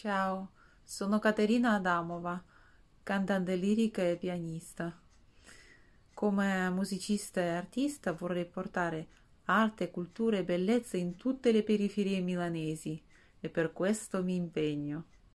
Ciao, sono Caterina Adamova, cantante lirica e pianista. Come musicista e artista vorrei portare arte, cultura e bellezza in tutte le periferie milanesi e per questo mi impegno.